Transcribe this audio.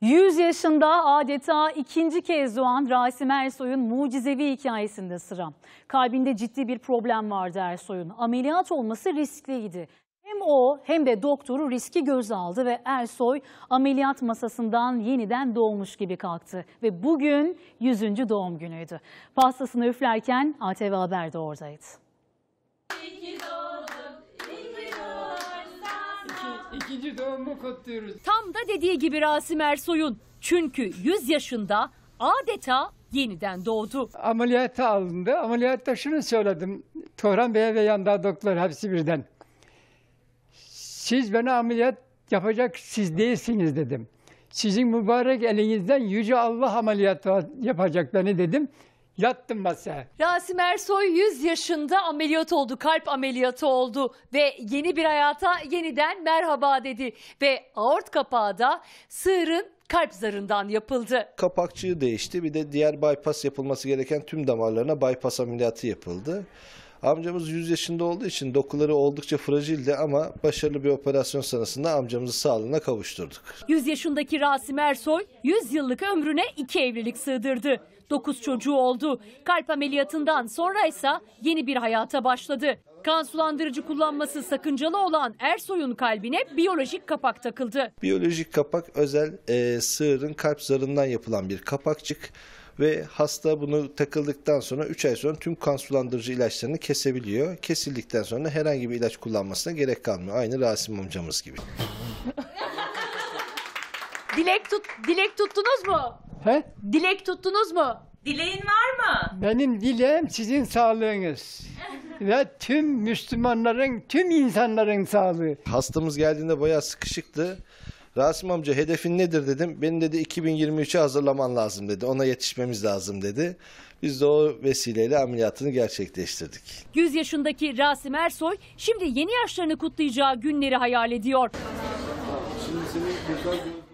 100 yaşında adeta ikinci kez doğan Rasim Ersoy'un mucizevi hikayesinde sıra. Kalbinde ciddi bir problem vardı Ersoy'un. Ameliyat olması riskliydi. Hem o hem de doktoru riski göz aldı ve Ersoy ameliyat masasından yeniden doğmuş gibi kalktı. Ve bugün 100. doğum günüydü. Pastasını üflerken ATV Haber de oradaydı. İkinci doğumu kutluyoruz. Tam da dediği gibi Rasim Ersoy'un. Çünkü 100 yaşında adeta yeniden doğdu. Ameliyata alındı. Ameliyatta şunu söyledim. Tohran Bey'e ve yanında doktor hepsi birden. Siz bana ameliyat yapacak siz değilsiniz dedim. Sizin mübarek elinizden Yüce Allah ameliyat yapacak beni dedim. Yattım masaya. Rasim Ersoy 100 yaşında ameliyat oldu, kalp ameliyatı oldu ve yeni bir hayata yeniden merhaba dedi. Ve aort kapağı da sığırın kalp zarından yapıldı. Kapakçığı değişti bir de diğer bypass yapılması gereken tüm damarlarına bypass ameliyatı yapıldı. Amcamız 100 yaşında olduğu için dokuları oldukça fragildi ama başarılı bir operasyon sırasında amcamızı sağlığına kavuşturduk. 100 yaşındaki Rasim Ersoy 100 yıllık ömrüne iki evlilik sığdırdı. 9 çocuğu oldu. Kalp ameliyatından sonra ise yeni bir hayata başladı. Kan sulandırıcı kullanması sakıncalı olan Ersoy'un kalbine biyolojik kapak takıldı. Biyolojik kapak özel e, sığırın kalp zarından yapılan bir kapakçık ve hasta bunu takıldıktan sonra 3 ay sonra tüm kan sulandırıcı ilaçlarını kesebiliyor. Kesildikten sonra herhangi bir ilaç kullanmasına gerek kalmıyor. Aynı Rasim amcamız gibi. dilek tut dilek tuttunuz mu? He? Dilek tuttunuz mu? Dileğin var mı? Benim dileğim sizin sağlığınız. ve tüm Müslümanların, tüm insanların sağlığı. Hastamız geldiğinde bayağı sıkışıktı. Rasim amca hedefin nedir dedim. Beni dedi 2023'e hazırlaman lazım dedi. Ona yetişmemiz lazım dedi. Biz de o vesileyle ameliyatını gerçekleştirdik. 100 yaşındaki Rasim Ersoy şimdi yeni yaşlarını kutlayacağı günleri hayal ediyor. Şimdi senin